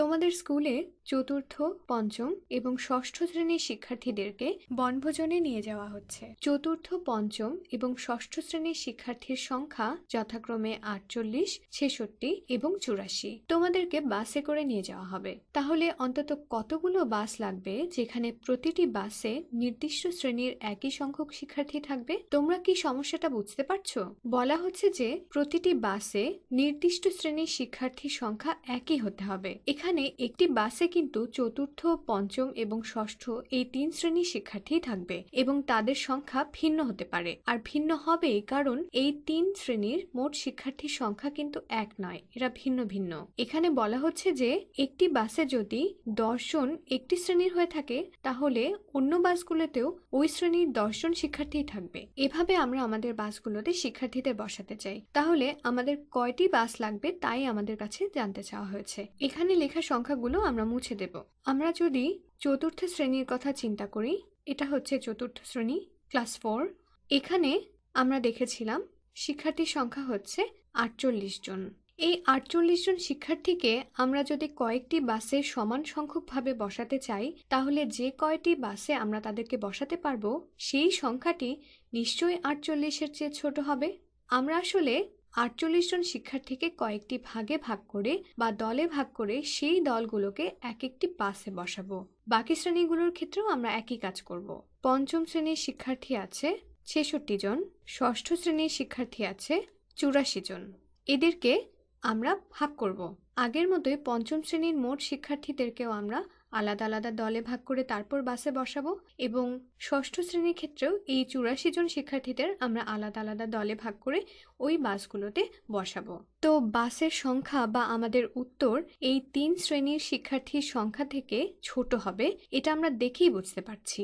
তোমাদের স্কুলে চতুর্থ পঞ্চম এবং ষষ্ঠ শ্রেণীর শিক্ষার্থীদেরকে বনভোজনে নিয়ে যাওয়া হচ্ছে চতুর্থ পঞ্চম এবং ষষ্ঠ শ্রেণীর শিক্ষার্থীর সংখ্যা যথাক্রমে আটচল্লিশ ছেষট্টি এবং চুরাশি তোমাদেরকে বাসে করে নিয়ে যাওয়া হবে তাহলে অন্তত কতগুলো বাস লাগবে যেখানে প্রতিটি বাসে নির্দিষ্ট শ্রেণীর একই সংখ্যক শিক্ষার্থী থাকবে তোমরা কি সমস্যাটা বুঝতে পারছো বলা হচ্ছে যে প্রতিটি বাসে নির্দিষ্ট শ্রেণীর শিক্ষার্থীর সংখ্যা একই হতে হবে এখানে এখানে একটি বাসে কিন্তু চতুর্থ পঞ্চম এবং ষষ্ঠ এই তিন শ্রেণীর শিক্ষার্থী থাকবে এবং তাদের সংখ্যা ভিন্ন হতে পারে আর ভিন্ন হবে কারণ এই তিন শ্রেণীর মোট শিক্ষার্থীর সংখ্যা কিন্তু এক নয় এরা ভিন্ন ভিন্ন এখানে বলা হচ্ছে যে একটি বাসে যদি দর্শন একটি শ্রেণীর হয়ে থাকে তাহলে অন্য বাসগুলোতেও ওই শ্রেণীর দর্শন শিক্ষার্থী থাকবে এভাবে আমরা আমাদের বাসগুলোতে শিক্ষার্থীদের বসাতে চাই তাহলে আমাদের কয়টি বাস লাগবে তাই আমাদের কাছে জানতে চাওয়া হয়েছে এখানে লেখা লেখা সংখ্যাগুলো আমরা মুছে দেব আমরা যদি চতুর্থ শ্রেণীর কথা চিন্তা করি এটা হচ্ছে চতুর্থ শ্রেণী ক্লাস ফোর এখানে আমরা দেখেছিলাম শিক্ষার্থীর সংখ্যা হচ্ছে আটচল্লিশ জন এই আটচল্লিশ জন শিক্ষার্থীকে আমরা যদি কয়েকটি বাসে সমান সংখ্যকভাবে বসাতে চাই তাহলে যে কয়টি বাসে আমরা তাদেরকে বসাতে পারবো সেই সংখ্যাটি নিশ্চয়ই আটচল্লিশের চেয়ে ছোট হবে আমরা আসলে আটচল্লিশ জন শিক্ষার্থীকে কয়েকটি ভাগে ভাগ করে বা দলে ভাগ করে সেই দলগুলোকে এক একটি পাসে বসাবো বাকি শ্রেণীগুলোর ক্ষেত্রেও আমরা একই কাজ করব। পঞ্চম শ্রেণীর শিক্ষার্থী আছে ছেষট্টি জন ষষ্ঠ শ্রেণীর শিক্ষার্থী আছে চুরাশি জন এদেরকে আমরা ভাগ করব। আগের মতোই পঞ্চম শ্রেণীর মোট শিক্ষার্থীদেরকেও আমরা আলাদা আলাদা দলে ভাগ করে তারপর বাসে বসাবো এবং ষষ্ঠ শ্রেণীর ক্ষেত্রেও এই চুরাশি জন শিক্ষার্থীদের আমরা আলাদা আলাদা দলে ভাগ করে ওই বাসগুলোতে বসাবো তো বাসের সংখ্যা বা আমাদের উত্তর এই তিন শ্রেণীর শিক্ষার্থীর সংখ্যা থেকে ছোট হবে এটা আমরা দেখেই বুঝতে পারছি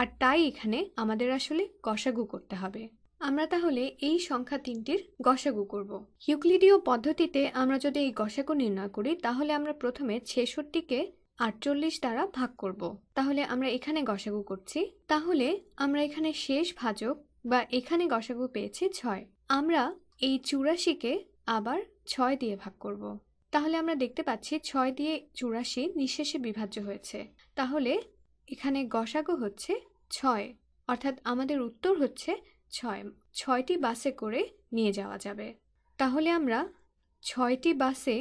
আর তাই এখানে আমাদের আসলে কষাগু করতে হবে আমরা তাহলে এই সংখ্যা তিনটির গসাগু করব ইউক্লিডীয় পদ্ধতিতে আমরা যদি এই গসাগু নির্ণয় করি তাহলে আমরা প্রথমে ছেষট্টিকে আটচল্লিশ দ্বারা ভাগ করব। তাহলে আমরা এখানে গসাগু করছি তাহলে আমরা এখানে শেষ ভাজক বা এখানে গসাগু পেয়েছি ছয় আমরা এই চুরাশিকে আবার ছয় দিয়ে ভাগ করব। তাহলে আমরা দেখতে পাচ্ছি ছয় দিয়ে চুরাশি নিঃশেষে বিভাজ্য হয়েছে তাহলে এখানে গসাগু হচ্ছে ছয় অর্থাৎ আমাদের উত্তর হচ্ছে ছয় ছয়টি বাসে করে নিয়ে যাওয়া যাবে তাহলে আমরা ছয়টি বাসে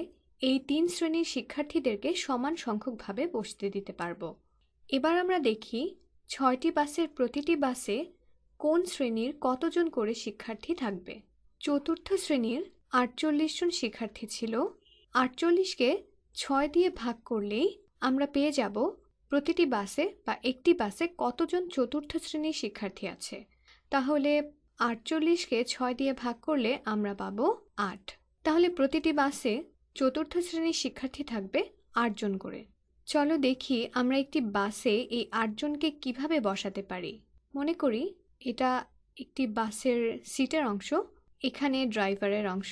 এই তিন শ্রেণীর শিক্ষার্থীদেরকে সমান সংখ্যকভাবে বসতে দিতে পারব এবার আমরা দেখি ছয়টি বাসের প্রতিটি বাসে কোন শ্রেণীর কতজন করে শিক্ষার্থী থাকবে চতুর্থ শ্রেণীর আটচল্লিশ জন শিক্ষার্থী ছিল আটচল্লিশকে ছয় দিয়ে ভাগ করলেই আমরা পেয়ে যাব প্রতিটি বাসে বা একটি বাসে কতজন চতুর্থ শ্রেণীর শিক্ষার্থী আছে তাহলে আটচল্লিশকে ছয় দিয়ে ভাগ করলে আমরা পাব আট তাহলে প্রতিটি বাসে চতুর্থ শ্রেণীর শিক্ষার্থী থাকবে আটজন করে চলো দেখি আমরা একটি বাসে এই আটজনকে কিভাবে বসাতে পারি মনে করি এটা একটি বাসের সিটের অংশ এখানে ড্রাইভারের অংশ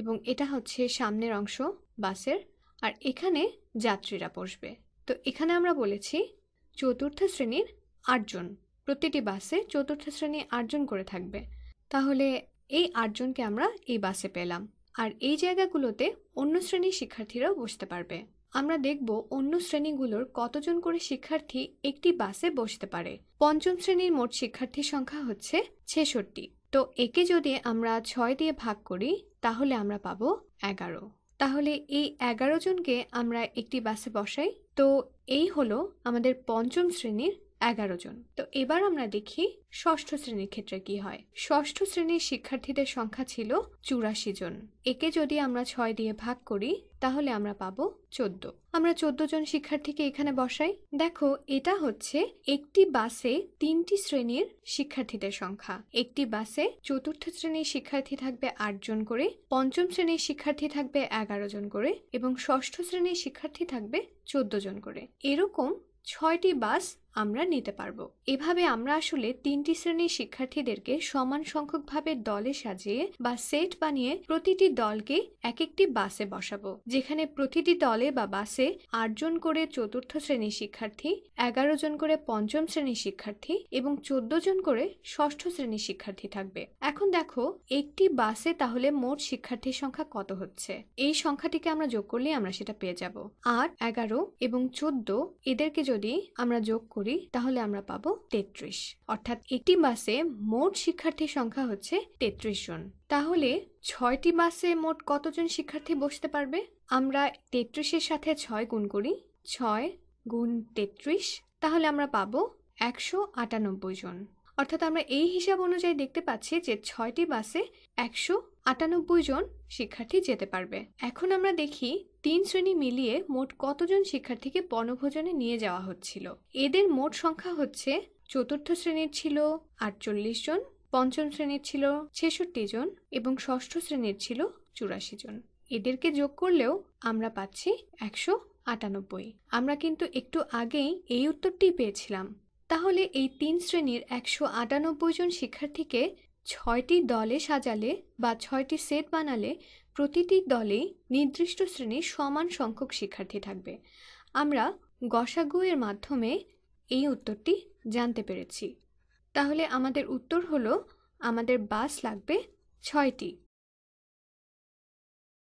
এবং এটা হচ্ছে সামনের অংশ বাসের আর এখানে যাত্রীরা বসবে তো এখানে আমরা বলেছি চতুর্থ শ্রেণীর আটজন প্রতিটি বাসে চতুর্থ শ্রেণী আটজন করে থাকবে তাহলে এই আটজনকে আমরা এই বাসে পেলাম আর এই জায়গাগুলোতে অন্য শ্রেণীর শিক্ষার্থীরাও বসতে পারবে আমরা দেখব অন্য শ্রেণীগুলোর কতজন করে শিক্ষার্থী একটি বাসে বসতে পারে পঞ্চম শ্রেণীর মোট শিক্ষার্থীর সংখ্যা হচ্ছে ছেষট্টি তো একে যদি আমরা ছয় দিয়ে ভাগ করি তাহলে আমরা পাব এগারো তাহলে এই এগারো জনকে আমরা একটি বাসে বসাই তো এই হলো আমাদের পঞ্চম শ্রেণীর এগারো জন তো এবার আমরা দেখি ষষ্ঠ শ্রেণীর ক্ষেত্রে কি হয় ষষ্ঠ শ্রেণীর শিক্ষার্থীদের সংখ্যা ছিল চুরাশি জন একে যদি আমরা ছয় দিয়ে ভাগ করি তাহলে আমরা পাবো চোদ্দ আমরা চোদ্দ জন শিক্ষার্থীকে এখানে বসাই দেখো এটা হচ্ছে একটি বাসে তিনটি শ্রেণীর শিক্ষার্থীদের সংখ্যা একটি বাসে চতুর্থ শ্রেণীর শিক্ষার্থী থাকবে আটজন করে পঞ্চম শ্রেণীর শিক্ষার্থী থাকবে এগারো জন করে এবং ষষ্ঠ শ্রেণীর শিক্ষার্থী থাকবে চোদ্দ জন করে এরকম ছয়টি বাস আমরা নিতে পারব এভাবে আমরা আসলে তিনটি শ্রেণীর শিক্ষার্থীদেরকে সমান সংখ্যকভাবে দলে সাজিয়ে বা সেট বানিয়ে প্রতিটি দলকে এক একটি বাসে বসাবো যেখানে প্রতিটি দলে বা বাসে আটজন করে চতুর্থ শ্রেণীর শিক্ষার্থী এগারো জন করে পঞ্চম শ্রেণীর শিক্ষার্থী এবং চোদ্দ জন করে ষষ্ঠ শ্রেণীর শিক্ষার্থী থাকবে এখন দেখো একটি বাসে তাহলে মোট শিক্ষার্থীর সংখ্যা কত হচ্ছে এই সংখ্যাটিকে আমরা যোগ করলে আমরা সেটা পেয়ে যাব আট এগারো এবং চোদ্দ এদেরকে যদি আমরা যোগ করি করি তাহলে আমরা পাবো তেত্রিশ অর্থাৎ একটি বাসে মোট শিক্ষার্থীর সংখ্যা হচ্ছে তেত্রিশ জন তাহলে ছয়টি বাসে মোট কতজন শিক্ষার্থী বসতে পারবে আমরা তেত্রিশের সাথে ছয় গুণ করি ছয় গুণ তেত্রিশ তাহলে আমরা পাবো একশো আটানব্বই জন অর্থাৎ আমরা এই হিসাব অনুযায়ী দেখতে পাচ্ছি যে ছয়টি বাসে একশো আটানব্বই জন শিক্ষার্থী যেতে পারবে এখন আমরা দেখি তিন শ্রেণী মিলিয়ে মোট কতজন শিক্ষার্থীকে বনভোজনে নিয়ে যাওয়া হচ্ছিল এদের মোট সংখ্যা হচ্ছে চতুর্থ শ্রেণীর ছিল আটচল্লিশ জন পঞ্চম শ্রেণীর ছিল ছেষট্টি জন এবং ষষ্ঠ শ্রেণীর ছিল চুরাশি জন এদেরকে যোগ করলেও আমরা পাচ্ছি একশো আটানব্বই আমরা কিন্তু একটু আগেই এই উত্তরটি পেয়েছিলাম তাহলে এই তিন শ্রেণীর একশো আটানব্বই জন শিক্ষার্থীকে ছয়টি দলে সাজালে বা ছয়টি সেট বানালে প্রতিটি দলেই নির্দিষ্ট শ্রেণীর সমান সংখ্যক শিক্ষার্থী থাকবে আমরা গসাগু এর মাধ্যমে এই উত্তরটি জানতে পেরেছি তাহলে আমাদের উত্তর হলো আমাদের বাস লাগবে ছয়টি